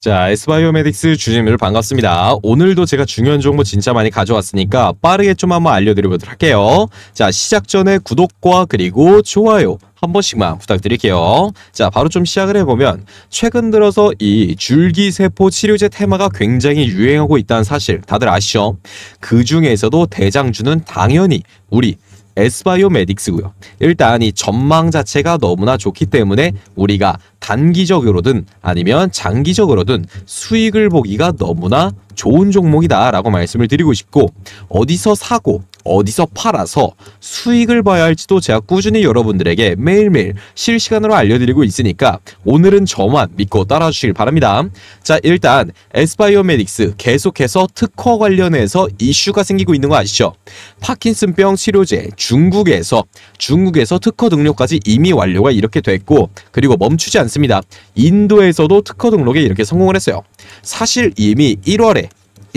자, 에스바이오메딕스 주님들 반갑습니다. 오늘도 제가 중요한 정보 진짜 많이 가져왔으니까 빠르게 좀 한번 알려드리도록 할게요. 자, 시작 전에 구독과 그리고 좋아요 한 번씩만 부탁드릴게요. 자, 바로 좀 시작을 해보면 최근 들어서 이 줄기세포 치료제 테마가 굉장히 유행하고 있다는 사실 다들 아시죠? 그 중에서도 대장주는 당연히 우리 에스바이오메딕스고요. 일단 이 전망 자체가 너무나 좋기 때문에 우리가 단기적으로든 아니면 장기적으로든 수익을 보기가 너무나 좋은 종목이다라고 말씀을 드리고 싶고 어디서 사고 어디서 팔아서 수익을 봐야 할지도 제가 꾸준히 여러분들에게 매일매일 실시간으로 알려드리고 있으니까 오늘은 저만 믿고 따라주시길 바랍니다. 자 일단 에스바이오메딕스 계속해서 특허 관련해서 이슈가 생기고 있는 거 아시죠? 파킨슨병 치료제 중국에서 중국에서 특허 등록까지 이미 완료가 이렇게 됐고 그리고 멈추지 않습니다. 인도에서도 특허 등록에 이렇게 성공을 했어요. 사실 이미 1월에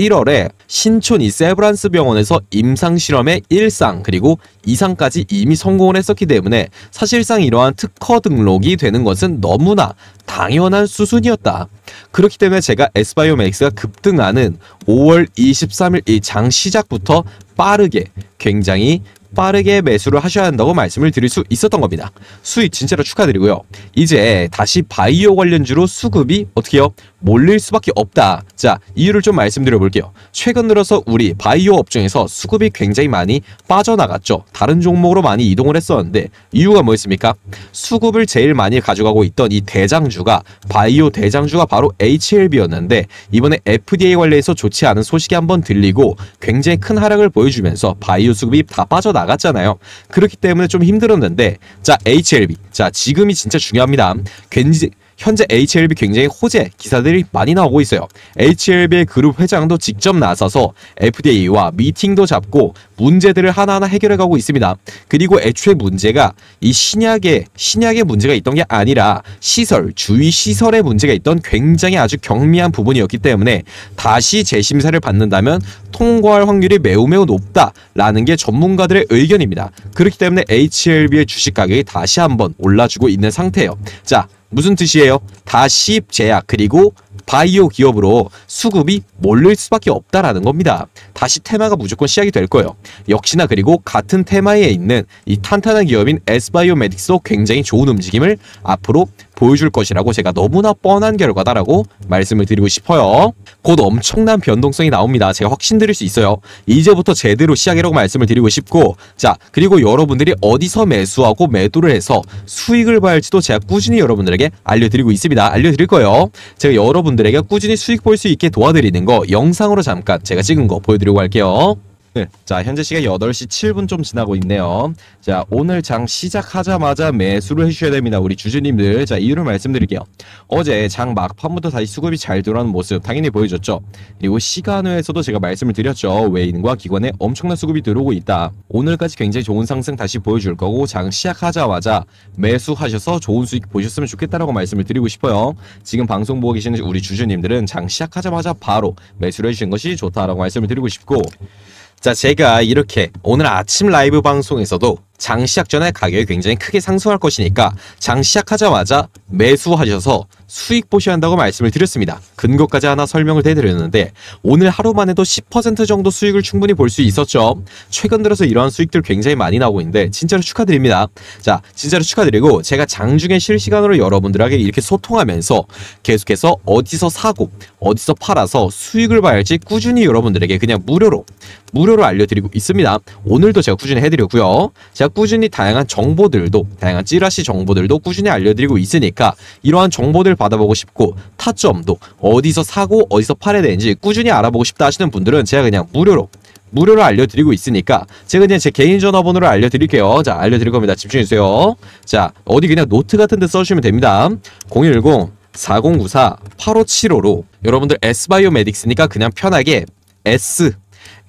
1월에 신촌 이 세브란스 병원에서 임상실험의 1상 그리고 2상까지 이미 성공을 했었기 때문에 사실상 이러한 특허 등록이 되는 것은 너무나 당연한 수순이었다. 그렇기 때문에 제가 에스바이오맥스가 급등하는 5월 23일 이 장 시작부터 빠르게 굉장히 빠르게 매수를 하셔야 한다고 말씀을 드릴 수 있었던 겁니다. 수익 진짜로 축하드리고요. 이제 다시 바이오 관련주로 수급이 어떻게요? 몰릴 수밖에 없다. 자, 이유를 좀 말씀드려 볼게요. 최근 들어서 우리 바이오 업종에서 수급이 굉장히 많이 빠져나갔죠. 다른 종목으로 많이 이동을 했었는데 이유가 뭐였습니까? 수급을 제일 많이 가져가고 있던 이 대장주가 바이오 대장주가 바로 HLB였는데 이번에 FDA 관련해서 좋지 않은 소식이 한번 들리고 굉장히 큰 하락을 보여주면서 바이오 수급이 다 빠져나 갔 나갔잖아요. 그렇기 때문에 좀 힘들었는데 자 HLB 자 지금이 진짜 중요합니다. 굉장히, 현재 HLB 굉장히 호재 기사들이 많이 나오고 있어요. HLB의 그룹 회장도 직접 나서서 FDA와 미팅도 잡고 문제들을 하나하나 해결해 가고 있습니다. 그리고 애초에 문제가 이 신약의 신약의 문제가 있던 게 아니라 시설, 주위 시설의 문제가 있던 굉장히 아주 경미한 부분이었기 때문에 다시 재심사를 받는다면 통과할 확률이 매우 매우 높다라는 게 전문가들의 의견입니다. 그렇기 때문에 HLB의 주식 가격이 다시 한번 올라주고 있는 상태예요. 자, 무슨 뜻이에요? 다시입 제약 그리고 바이오 기업으로 수급이 몰릴 수밖에 없다라는 겁니다. 다시 테마가 무조건 시작이 될 거예요. 역시나 그리고 같은 테마에 있는 이 탄탄한 기업인 s 바이오메딕스도 굉장히 좋은 움직임을 앞으로 보여줄 것이라고 제가 너무나 뻔한 결과다라고 말씀을 드리고 싶어요. 곧 엄청난 변동성이 나옵니다. 제가 확신 드릴 수 있어요. 이제부터 제대로 시작이라고 말씀을 드리고 싶고 자 그리고 여러분들이 어디서 매수하고 매도를 해서 수익을 봐야지도 제가 꾸준히 여러분들에게 알려드리고 있습니다. 알려드릴 거예요. 제가 여러분들에게 꾸준히 수익 볼 수 있게 도와드리는 거 영상으로 잠깐 제가 찍은 거 보여드리고 할게요. 네, 자, 현재 시간 8시 7분 좀 지나고 있네요. 자, 오늘 장 시작하자마자 매수를 해주셔야 됩니다. 우리 주주님들. 자, 이유를 말씀드릴게요. 어제 장 막판부터 다시 수급이 잘 들어오는 모습 당연히 보여줬죠. 그리고 시간외에서도 제가 말씀을 드렸죠. 외인과 기관에 엄청난 수급이 들어오고 있다. 오늘까지 굉장히 좋은 상승 다시 보여줄 거고 장 시작하자마자 매수하셔서 좋은 수익 보셨으면 좋겠다라고 말씀을 드리고 싶어요. 지금 방송 보고 계시는 우리 주주님들은 장 시작하자마자 바로 매수를 해주신 것이 좋다라고 말씀을 드리고 싶고 자 제가 이렇게 오늘 아침 라이브 방송에서도 장 시작 전에 가격이 굉장히 크게 상승할 것이니까 장 시작하자마자 매수하셔서 수익 보시한다고 말씀을 드렸습니다. 근거까지 하나 설명을 해드렸는데 오늘 하루만 해도 10% 정도 수익을 충분히 볼 수 있었죠. 최근 들어서 이러한 수익들 굉장히 많이 나오고 있는데 진짜로 축하드립니다. 자 진짜로 축하드리고 제가 장중에 실시간으로 여러분들에게 이렇게 소통하면서 계속해서 어디서 사고 어디서 팔아서 수익을 봐야지 꾸준히 여러분들에게 그냥 무료로 무료로 알려드리고 있습니다. 오늘도 제가 꾸준히 해드렸고요. 제가 꾸준히 다양한 정보들도 다양한 찌라시 정보들도 꾸준히 알려드리고 있으니까 이러한 정보들 받아보고 싶고 타점도 어디서 사고 어디서 팔아야 되는지 꾸준히 알아보고 싶다 하시는 분들은 제가 그냥 무료로 무료로 알려드리고 있으니까 제가 그냥 제 개인 전화번호를 알려드릴게요. 자 알려드릴 겁니다. 집중해주세요. 자 어디 그냥 노트 같은 데 써주시면 됩니다. 010 4094 8575로 여러분들 S바이오메딕스니까 그냥 편하게 S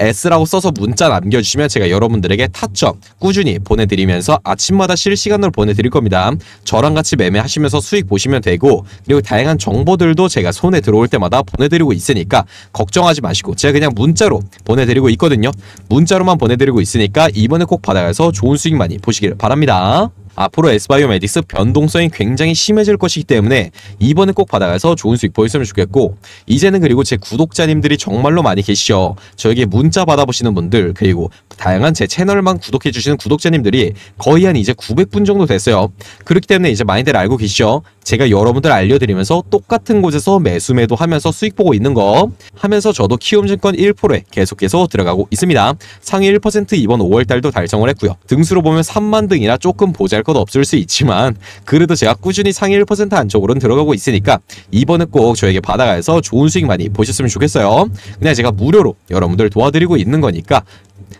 S라고 써서 문자 남겨주시면 제가 여러분들에게 타점 꾸준히 보내드리면서 아침마다 실시간으로 보내드릴 겁니다. 저랑 같이 매매하시면서 수익 보시면 되고 그리고 다양한 정보들도 제가 손에 들어올 때마다 보내드리고 있으니까 걱정하지 마시고 제가 그냥 문자로 보내드리고 있거든요. 문자로만 보내드리고 있으니까 이번에 꼭 받아가서 좋은 수익 많이 보시길 바랍니다. 앞으로 에스바이오메딕스 변동성이 굉장히 심해질 것이기 때문에 이번에 꼭 받아가서 좋은 수익 보였으면 좋겠고 이제는 그리고 제 구독자님들이 정말로 많이 계시죠. 저에게 문자 받아보시는 분들 그리고 다양한 제 채널만 구독해주시는 구독자님들이 거의 한 이제 900분 정도 됐어요. 그렇기 때문에 이제 많이들 알고 계시죠? 제가 여러분들 알려드리면서 똑같은 곳에서 매수 매도 하면서 수익 보고 있는 거 하면서 저도 키움증권 1%에 계속해서 들어가고 있습니다. 상위 1% 이번 5월달도 달성을 했고요. 등수로 보면 3만 등이나 조금 보잘것 없을 수 있지만 그래도 제가 꾸준히 상위 1% 안쪽으로는 들어가고 있으니까 이번에 꼭 저에게 받아가서 좋은 수익 많이 보셨으면 좋겠어요. 그냥 제가 무료로 여러분들 도와드리고 있는 거니까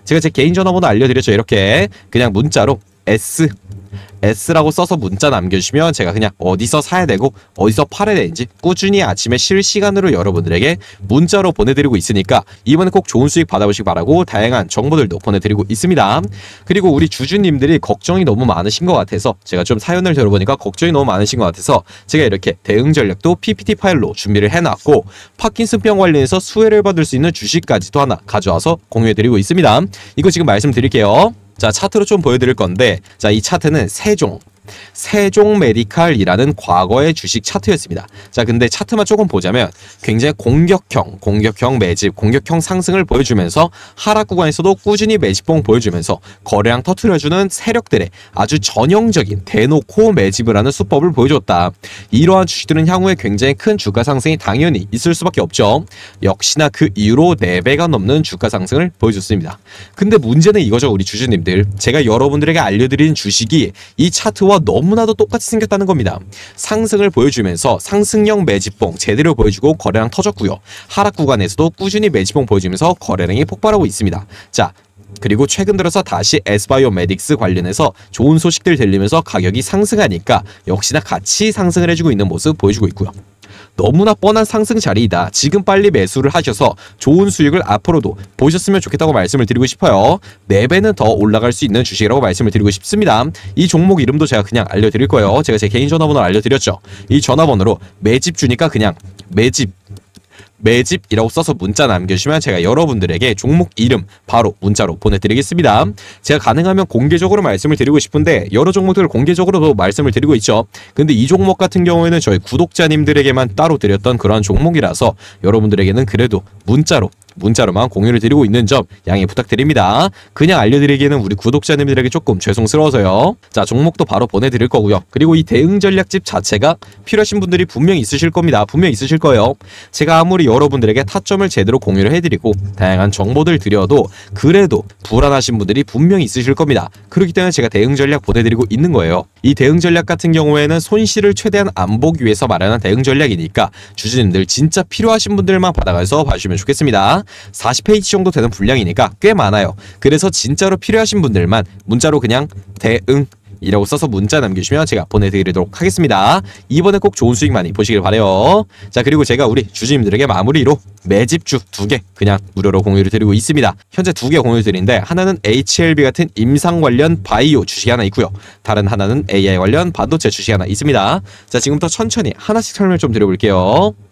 제가 제 개인 전화번호 알려드렸죠. 이렇게 그냥 문자로 S S라고 써서 문자 남겨주시면 제가 그냥 어디서 사야 되고 어디서 팔아야 되는지 꾸준히 아침에 실시간으로 여러분들에게 문자로 보내드리고 있으니까 이번에 꼭 좋은 수익 받아보시기 바라고 다양한 정보들도 보내드리고 있습니다. 그리고 우리 주주님들이 걱정이 너무 많으신 것 같아서 제가 좀 사연을 들어보니까 걱정이 너무 많으신 것 같아서 제가 이렇게 대응 전략도 PPT 파일로 준비를 해놨고 파킨슨병 관련해서 수혜를 받을 수 있는 주식까지도 하나 가져와서 공유해드리고 있습니다. 이거 지금 말씀드릴게요. 자, 차트로 좀 보여드릴 건데, 자, 이 차트는 세종, 세종 메디칼이라는 과거의 주식 차트였습니다. 자, 근데 차트만 조금 보자면 굉장히 공격형, 공격형 매집, 공격형 상승을 보여주면서 하락 구간에서도 꾸준히 매집봉 보여주면서 거래량 터트려주는 세력들의 아주 전형적인 대놓고 매집을 하는 수법을 보여줬다. 이러한 주식들은 향후에 굉장히 큰 주가 상승이 당연히 있을 수밖에 없죠. 역시나 그 이후로 4배가 넘는 주가 상승을 보여줬습니다. 근데 문제는 이거죠, 우리 주주님들. 제가 여러분들에게 알려드린 주식이 이 차트와 너무나도 똑같이 생겼다는 겁니다. 상승을 보여주면서 상승형 매집봉 제대로 보여주고 거래량 터졌고요. 하락 구간에서도 꾸준히 매집봉 보여주면서 거래량이 폭발하고 있습니다. 자, 그리고 최근 들어서 다시 에스바이오메딕스 관련해서 좋은 소식들 들리면서 가격이 상승하니까 역시나 같이 상승을 해주고 있는 모습 보여주고 있고요. 너무나 뻔한 상승 자리이다. 지금 빨리 매수를 하셔서 좋은 수익을 앞으로도 보셨으면 좋겠다고 말씀을 드리고 싶어요. 4배는 더 올라갈 수 있는 주식이라고 말씀을 드리고 싶습니다. 이 종목 이름도 제가 그냥 알려드릴 거예요. 제가 제 개인 전화번호를 알려드렸죠. 이 전화번호로 매집 주니까 그냥 매집 매집이라고 써서 문자 남겨주시면 제가 여러분들에게 종목 이름 바로 문자로 보내드리겠습니다. 제가 가능하면 공개적으로 말씀을 드리고 싶은데 여러 종목들을 공개적으로도 말씀을 드리고 있죠. 근데 이 종목 같은 경우에는 저희 구독자님들에게만 따로 드렸던 그런 종목이라서 여러분들에게는 그래도 문자로 문자로만 공유를 드리고 있는 점 양해 부탁드립니다. 그냥 알려드리기에는 우리 구독자님들에게 조금 죄송스러워서요. 자 종목도 바로 보내드릴 거고요. 그리고 이 대응 전략집 자체가 필요하신 분들이 분명히 있으실 겁니다. 분명히 있으실 거예요. 제가 아무리 여러분들에게 타점을 제대로 공유를 해드리고 다양한 정보들 드려도 그래도 불안하신 분들이 분명히 있으실 겁니다. 그렇기 때문에 제가 대응 전략 보내드리고 있는 거예요. 이 대응 전략 같은 경우에는 손실을 최대한 안 보기 위해서 마련한 대응 전략이니까 주주님들 진짜 필요하신 분들만 받아가서 봐주시면 좋겠습니다. 40페이지 정도 되는 분량이니까 꽤 많아요. 그래서 진짜로 필요하신 분들만 문자로 그냥 대응 이라고 써서 문자 남겨주시면 제가 보내드리도록 하겠습니다. 이번에 꼭 좋은 수익 많이 보시길 바래요. 자 그리고 제가 우리 주주님들에게 마무리로 매집주 두 개 그냥 무료로 공유를 드리고 있습니다. 현재 두 개 공유 드리는데 하나는 HLB 같은 임상 관련 바이오 주식이 하나 있고요. 다른 하나는 AI 관련 반도체 주식이 하나 있습니다. 자 지금부터 천천히 하나씩 설명 을좀 드려볼게요.